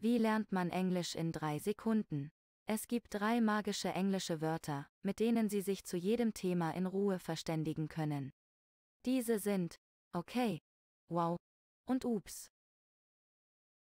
Wie lernt man Englisch in drei Sekunden? Es gibt drei magische englische Wörter, mit denen Sie sich zu jedem Thema in Ruhe verständigen können. Diese sind okay, wow und ups.